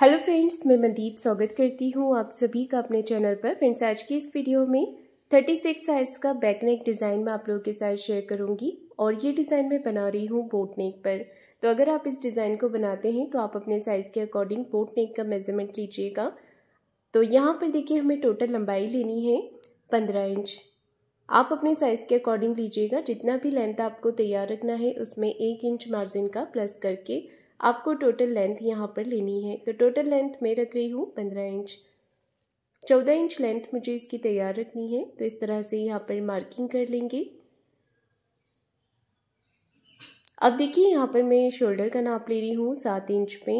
hello friends मैं मनदीप स्वागत करती हूँ आप सभी का अपने चैनल पर फ्रेंड्स आज की इस वीडियो में 36 सिक्स साइज़ का बैक नेक डिज़ाइन मैं आप लोगों के साथ शेयर करूँगी और ये डिज़ाइन मैं बना रही हूँ बोट नेक पर तो अगर आप इस डिज़ाइन को बनाते हैं तो आप अपने साइज़ के अकॉर्डिंग बोट नेक का मेजरमेंट लीजिएगा तो यहाँ पर देखिए हमें टोटल लंबाई लेनी है पंद्रह इंच आप अपने साइज़ के अकॉर्डिंग लीजिएगा जितना भी लेंथ आपको तैयार रखना है उसमें एक इंच मार्जिन का प्लस करके आपको टोटल लेंथ यहाँ पर लेनी है तो टोटल लेंथ मैं रख रही हूँ पंद्रह इंच चौदह इंच लेंथ मुझे इसकी तैयार रखनी है तो इस तरह से यहाँ पर मार्किंग कर लेंगे अब देखिए यहाँ पर मैं शोल्डर का नाप ले रही हूँ सात इंच पे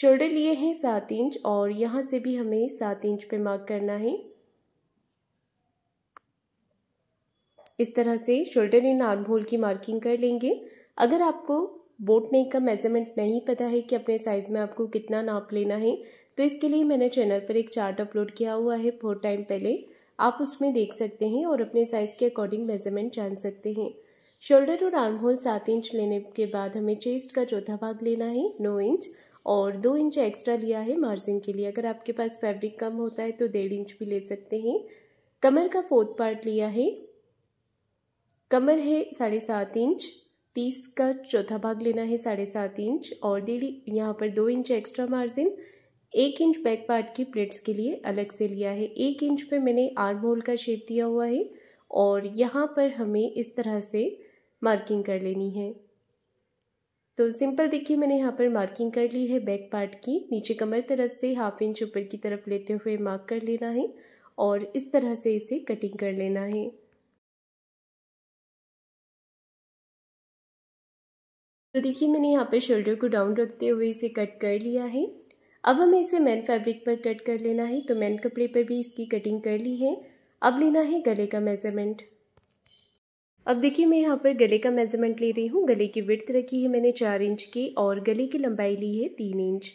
शोल्डर लिए हैं सात इंच और यहाँ से भी हमें सात इंच पे मार्क करना है इस तरह से शोल्डर इन आर्म होल की मार्किंग कर लेंगे अगर आपको बोट नेक का मेज़रमेंट नहीं पता है कि अपने साइज़ में आपको कितना नाप लेना है तो इसके लिए मैंने चैनल पर एक चार्ट अपलोड किया हुआ है बहुत टाइम पहले आप उसमें देख सकते हैं और अपने साइज़ के अकॉर्डिंग मेज़रमेंट जान सकते हैं शोल्डर और आर्म होल सात इंच लेने के बाद हमें चेस्ट का चौथा भाग लेना है नौ इंच और दो इंच एक्स्ट्रा लिया है मार्जिन के लिए अगर आपके पास फैब्रिक कम होता है तो डेढ़ इंच भी ले सकते हैं कमर का फोर्थ पार्ट लिया है कमर है साढ़े सात इंच तीस का चौथा भाग लेना है साढ़े सात इंच और डेढ़ यहाँ पर दो इंच एक्स्ट्रा मार्जिन एक इंच बैक पार्ट की प्लेट्स के लिए अलग से लिया है एक इंच पे मैंने आर्म होल का शेप दिया हुआ है और यहाँ पर हमें इस तरह से मार्किंग कर लेनी है तो सिंपल देखिए मैंने यहाँ पर मार्किंग कर ली है बैक पार्ट की नीचे कमर तरफ से हाफ इंच ऊपर की तरफ लेते हुए मार्क कर लेना है और इस तरह से इसे कटिंग कर लेना है तो देखिए मैंने यहाँ पे शोल्डर को डाउन रखते हुए इसे कट कर लिया है अब हमें इसे मैन फैब्रिक पर कट कर लेना है तो मैन कपड़े पर भी इसकी कटिंग कर ली है अब लेना है गले का मेज़रमेंट अब देखिए मैं यहाँ पर गले का मेज़रमेंट ले रही हूँ गले की विर्थ रखी है मैंने चार इंच की और गले की लंबाई ली है तीन इंच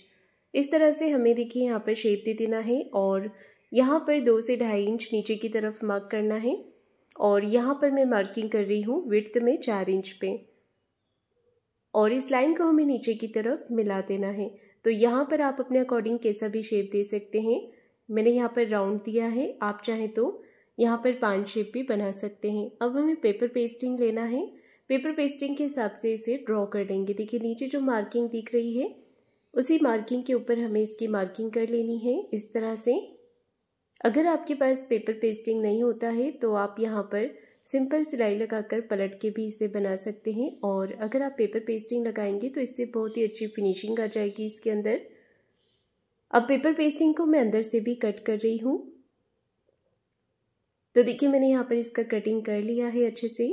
इस तरह से हमें देखिए यहाँ पर शेप दे देना है और यहाँ पर दो से ढाई इंच नीचे की तरफ मार्क करना है और यहाँ पर मैं मार्किंग कर रही हूँ विर्थ में चार इंच पे और इस लाइन को हमें नीचे की तरफ मिला देना है तो यहाँ पर आप अपने अकॉर्डिंग कैसा भी शेप दे सकते हैं मैंने यहाँ पर राउंड दिया है आप चाहें तो यहाँ पर पान शेप भी बना सकते हैं अब हमें पेपर पेस्टिंग लेना है पेपर पेस्टिंग के हिसाब से इसे ड्रॉ कर लेंगे देखिए नीचे जो मार्किंग दिख रही है उसी मार्किंग के ऊपर हमें इसकी मार्किंग कर लेनी है इस तरह से अगर आपके पास पेपर पेस्टिंग नहीं होता है तो आप यहाँ पर सिंपल सिलाई लगाकर पलट के भी इसे बना सकते हैं और अगर आप पेपर पेस्टिंग लगाएंगे तो इससे बहुत ही अच्छी फिनिशिंग आ जाएगी इसके अंदर अब पेपर पेस्टिंग को मैं अंदर से भी कट कर रही हूँ तो देखिए मैंने यहाँ पर इसका कटिंग कर लिया है अच्छे से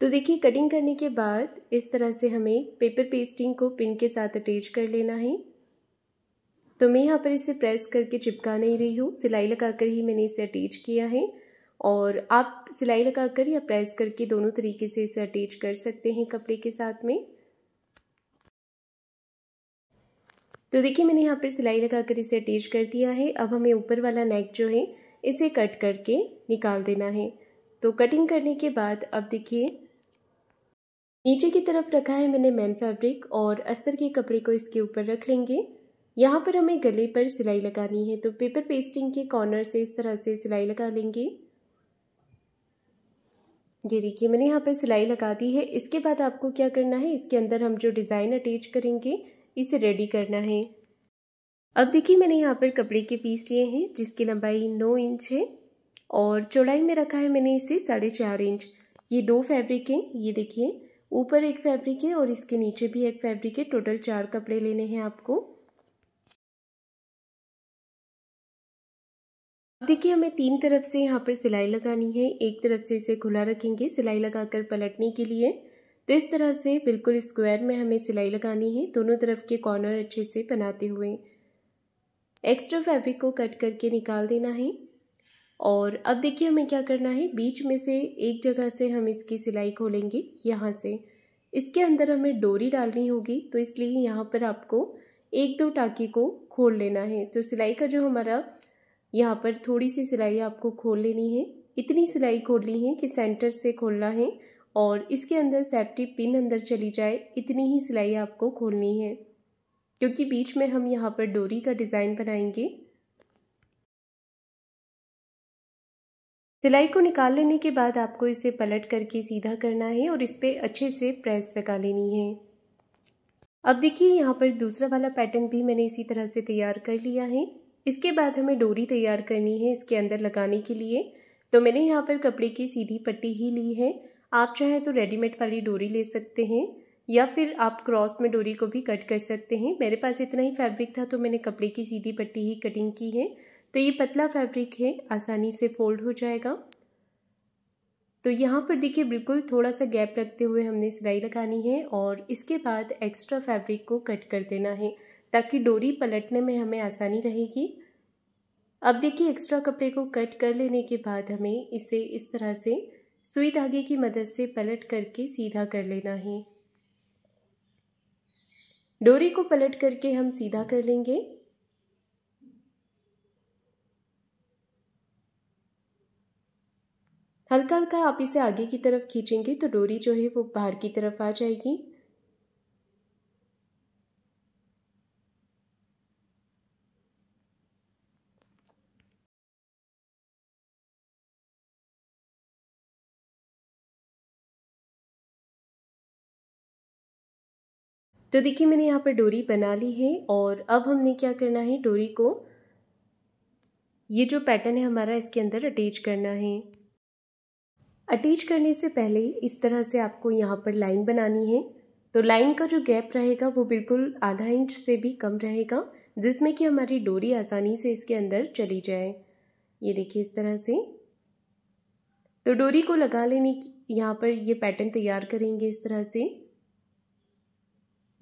तो देखिए कटिंग करने के बाद इस तरह से हमें पेपर पेस्टिंग को पिन के साथ अटैच कर लेना है तो मैं यहाँ पर इसे प्रेस करके चिपका नहीं रही हूँ सिलाई लगाकर ही मैंने इसे अटैच किया है और आप सिलाई लगाकर या प्रेस करके दोनों तरीके से इसे अटैच कर सकते हैं कपड़े के साथ में तो देखिए मैंने यहाँ पर सिलाई लगाकर इसे अटैच कर दिया है अब हमें ऊपर वाला नेक जो है इसे कट करके निकाल देना है तो कटिंग करने के बाद अब देखिए नीचे की तरफ रखा है मैंने मैन फैब्रिक और अस्तर के कपड़े को इसके ऊपर रख लेंगे यहाँ पर हमें गले पर सिलाई लगानी है तो पेपर पेस्टिंग के कॉर्नर से इस तरह से सिलाई लगा लेंगे ये देखिए मैंने यहाँ पर सिलाई लगा दी है इसके बाद आपको क्या करना है इसके अंदर हम जो डिज़ाइन अटैच करेंगे इसे रेडी करना है अब देखिए मैंने यहाँ पर कपड़े के पीस लिए हैं जिसकी लंबाई नौ इंच है और चौड़ाई में रखा है मैंने इसे साढ़े चार इंच ये दो फैब्रिक हैं ये देखिए ऊपर एक फैब्रिक है और इसके नीचे भी एक फैब्रिक है टोटल चार कपड़े लेने हैं आपको देखिए हमें तीन तरफ से यहाँ पर सिलाई लगानी है एक तरफ से इसे खुला रखेंगे सिलाई लगाकर पलटने के लिए तो इस तरह से बिल्कुल स्क्वायर में हमें सिलाई लगानी है दोनों तरफ के कॉर्नर अच्छे से बनाते हुए एक्स्ट्रा फैब्रिक को कट करके निकाल देना है और अब देखिए हमें क्या करना है बीच में से एक जगह से हम इसकी सिलाई खोलेंगे यहाँ से इसके अंदर हमें डोरी डालनी होगी तो इसलिए यहाँ पर आपको एक दो टाके को खोल लेना है तो सिलाई का जो हमारा यहाँ पर थोड़ी सी सिलाई आपको खोल लेनी है इतनी सिलाई खोलनी है कि सेंटर से खोलना है और इसके अंदर सेफ्टी पिन अंदर चली जाए इतनी ही सिलाई आपको खोलनी है क्योंकि बीच में हम यहाँ पर डोरी का डिज़ाइन बनाएंगे सिलाई को निकाल लेने के बाद आपको इसे पलट करके सीधा करना है और इस पर अच्छे से प्रेस लगा लेनी है अब देखिए यहाँ पर दूसरा वाला पैटर्न भी मैंने इसी तरह से तैयार कर लिया है इसके बाद हमें डोरी तैयार करनी है इसके अंदर लगाने के लिए तो मैंने यहाँ पर कपड़े की सीधी पट्टी ही ली है आप चाहें तो रेडीमेड वाली डोरी ले सकते हैं या फिर आप क्रॉस में डोरी को भी कट कर सकते हैं मेरे पास इतना ही फैब्रिक था तो मैंने कपड़े की सीधी पट्टी ही कटिंग की है तो ये पतला फैब्रिक है आसानी से फोल्ड हो जाएगा तो यहाँ पर देखिए बिल्कुल थोड़ा सा गैप रखते हुए हमने सिलाई लगानी है और इसके बाद एक्स्ट्रा फैब्रिक को कट कर देना है ताकि डोरी पलटने में हमें आसानी रहेगी अब देखिए एक्स्ट्रा कपड़े को कट कर लेने के बाद हमें इसे इस तरह से सुई धागे की मदद से पलट करके सीधा कर लेना है डोरी को पलट करके हम सीधा कर लेंगे हल्का हल्का आप इसे आगे की तरफ खींचेंगे तो डोरी जो है वो बाहर की तरफ आ जाएगी तो देखिए मैंने यहाँ पर डोरी बना ली है और अब हमने क्या करना है डोरी को ये जो पैटर्न है हमारा इसके अंदर अटैच करना है अटैच करने से पहले इस तरह से आपको यहाँ पर लाइन बनानी है तो लाइन का जो गैप रहेगा वो बिल्कुल आधा इंच से भी कम रहेगा जिसमें कि हमारी डोरी आसानी से इसके अंदर चली जाए ये देखिए इस तरह से तो डोरी को लगा लेने की यहाँ पर ये पैटर्न तैयार करेंगे इस तरह से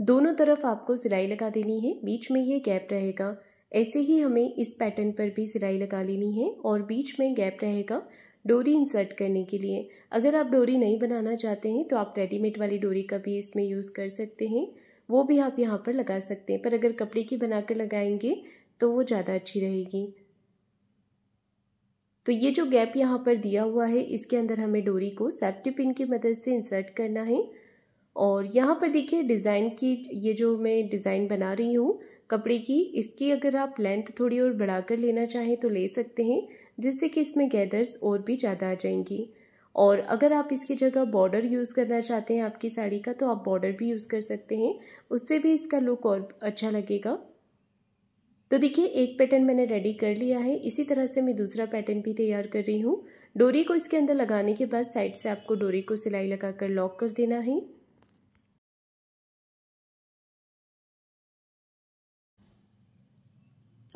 दोनों तरफ आपको सिलाई लगा देनी है बीच में ये गैप रहेगा ऐसे ही हमें इस पैटर्न पर भी सिलाई लगा लेनी है और बीच में गैप रहेगा डोरी इंसर्ट करने के लिए अगर आप डोरी नहीं बनाना चाहते हैं तो आप रेडीमेड वाली डोरी का भी इसमें यूज़ कर सकते हैं वो भी आप यहाँ पर लगा सकते हैं पर अगर कपड़े की बनाकर लगाएंगे तो वो ज़्यादा अच्छी रहेगी तो ये जो गैप यहाँ पर दिया हुआ है इसके अंदर हमें डोरी को सेफ्टी पिन की मदद से इंसर्ट करना है और यहाँ पर देखिए डिज़ाइन की ये जो मैं डिज़ाइन बना रही हूँ कपड़े की इसकी अगर आप लेंथ थोड़ी और बढ़ा कर लेना चाहें तो ले सकते हैं जिससे कि इसमें गैदर्स और भी ज़्यादा आ जाएंगी और अगर आप इसकी जगह बॉर्डर यूज़ करना चाहते हैं आपकी साड़ी का तो आप बॉर्डर भी यूज़ कर सकते हैं उससे भी इसका लुक और अच्छा लगेगा तो देखिए एक पैटर्न मैंने रेडी कर लिया है इसी तरह से मैं दूसरा पैटर्न भी तैयार कर रही हूँ डोरी को इसके अंदर लगाने के बाद साइड से आपको डोरी को सिलाई लगाकर लॉक कर देना है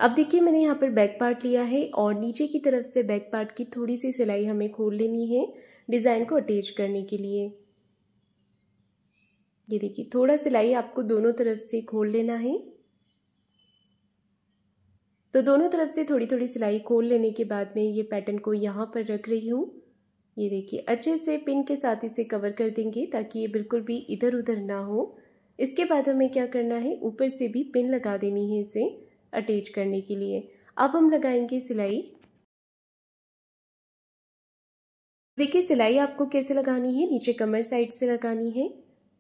अब देखिए मैंने यहाँ पर बैक पार्ट लिया है और नीचे की तरफ से बैक पार्ट की थोड़ी सी सिलाई हमें खोल लेनी है डिज़ाइन को अटैच करने के लिए ये देखिए थोड़ा सिलाई आपको दोनों तरफ से खोल लेना है तो दोनों तरफ से थोड़ी थोड़ी सिलाई खोल लेने के बाद में ये पैटर्न को यहाँ पर रख रही हूँ ये देखिए अच्छे से पिन के साथ इसे कवर कर देंगे ताकि ये बिल्कुल भी इधर उधर ना हो इसके बाद हमें क्या करना है ऊपर से भी पिन लगा देनी है इसे अटैच करने के लिए अब हम लगाएंगे सिलाई देखिए सिलाई आपको कैसे लगानी है नीचे कमर साइड से लगानी है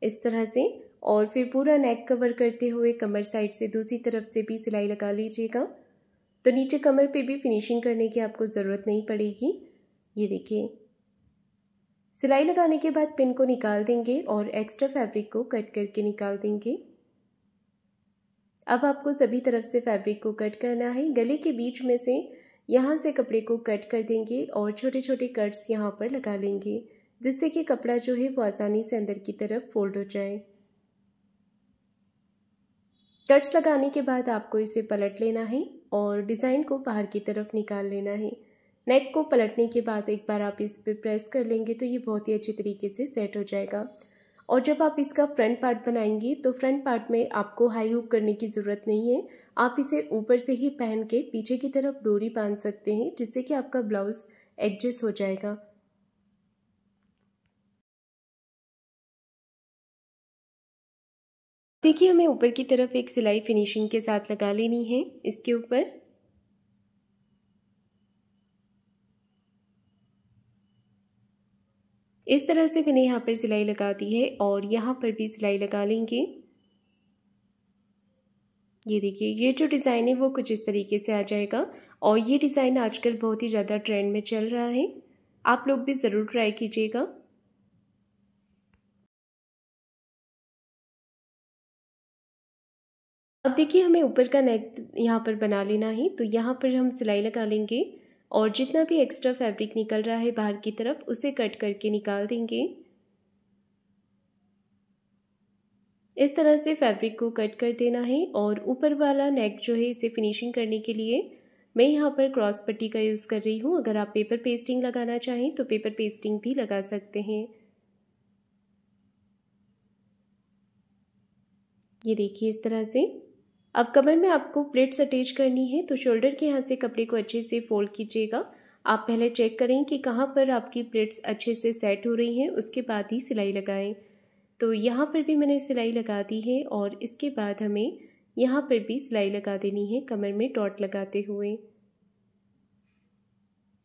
इस तरह से और फिर पूरा नेक कवर करते हुए कमर साइड से दूसरी तरफ से भी सिलाई लगा लीजिएगा तो नीचे कमर पे भी फिनिशिंग करने की आपको ज़रूरत नहीं पड़ेगी ये देखिए सिलाई लगाने के बाद पिन को निकाल देंगे और एक्स्ट्रा फैब्रिक को कट करके निकाल देंगे अब आपको सभी तरफ से फैब्रिक को कट करना है गले के बीच में से यहाँ से कपड़े को कट कर देंगे और छोटे छोटे कट्स यहाँ पर लगा लेंगे जिससे कि कपड़ा जो है वो आसानी से अंदर की तरफ फोल्ड हो जाए कट्स लगाने के बाद आपको इसे पलट लेना है और डिज़ाइन को बाहर की तरफ निकाल लेना है नेक को पलटने के बाद एक बार आप इस पर प्रेस कर लेंगे तो ये बहुत ही अच्छे तरीके से सेट हो जाएगा और जब आप इसका फ्रंट पार्ट बनाएंगे तो फ्रंट पार्ट में आपको हाई हुक करने की ज़रूरत नहीं है आप इसे ऊपर से ही पहन के पीछे की तरफ डोरी बांध सकते हैं जिससे कि आपका ब्लाउज़ एडजस्ट हो जाएगा देखिए हमें ऊपर की तरफ एक सिलाई फिनिशिंग के साथ लगा लेनी है इसके ऊपर इस तरह से मैंने यहाँ पर सिलाई लगा दी है और यहाँ पर भी सिलाई लगा लेंगे ये देखिए ये जो डिज़ाइन है वो कुछ इस तरीके से आ जाएगा और ये डिज़ाइन आजकल बहुत ही ज़्यादा ट्रेंड में चल रहा है आप लोग भी ज़रूर ट्राई कीजिएगा अब देखिए हमें ऊपर का नेक यहाँ पर बना लेना है तो यहाँ पर हम सिलाई लगा लेंगे और जितना भी एक्स्ट्रा फैब्रिक निकल रहा है बाहर की तरफ उसे कट करके निकाल देंगे इस तरह से फैब्रिक को कट कर देना है और ऊपर वाला नेक जो है इसे फिनिशिंग करने के लिए मैं यहाँ पर क्रॉस पट्टी का यूज़ कर रही हूँ अगर आप पेपर पेस्टिंग लगाना चाहें तो पेपर पेस्टिंग भी लगा सकते हैं ये देखिए इस तरह से अब कमर में आपको प्लेट्स अटैच करनी है तो शोल्डर के यहाँ से कपड़े को अच्छे से फोल्ड कीजिएगा आप पहले चेक करें कि कहाँ पर आपकी प्लेट्स अच्छे से सेट हो रही हैं उसके बाद ही सिलाई लगाएं तो यहाँ पर भी मैंने सिलाई लगा दी है और इसके बाद हमें यहाँ पर भी सिलाई लगा देनी है कमर में डॉट लगाते हुए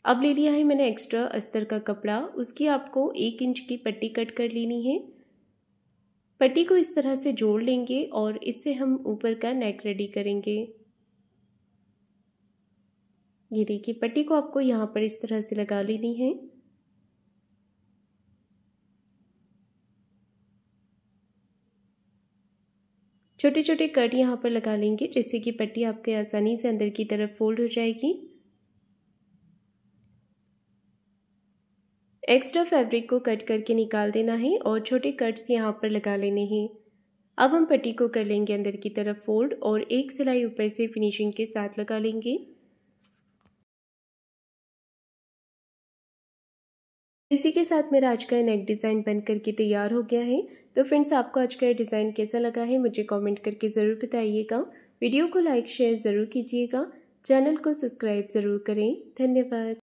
अब ले लिया है मैंने एक्स्ट्रा अस्तर का कपड़ा उसकी आपको एक इंच की पट्टी कट कर लेनी है पट्टी को इस तरह से जोड़ लेंगे और इससे हम ऊपर का नेक रेडी करेंगे ये देखिए पट्टी को आपको यहाँ पर इस तरह से लगा लेनी है छोटे छोटे कट यहाँ पर लगा लेंगे जिससे कि पट्टी आपके आसानी से अंदर की तरफ फोल्ड हो जाएगी एक्स्ट्रा फैब्रिक को कट करके निकाल देना है और छोटे कट्स यहाँ पर लगा लेने हैं अब हम पट्टी को कर लेंगे अंदर की तरफ फोल्ड और एक सिलाई ऊपर से फिनिशिंग के साथ लगा लेंगे इसी के साथ मेरा आज का नेक डिज़ाइन बन करके तैयार हो गया है तो फ्रेंड्स आपको आज का डिज़ाइन कैसा लगा है मुझे कमेंट करके ज़रूर बताइएगा वीडियो को लाइक शेयर ज़रूर कीजिएगा चैनल को सब्सक्राइब ज़रूर करें धन्यवाद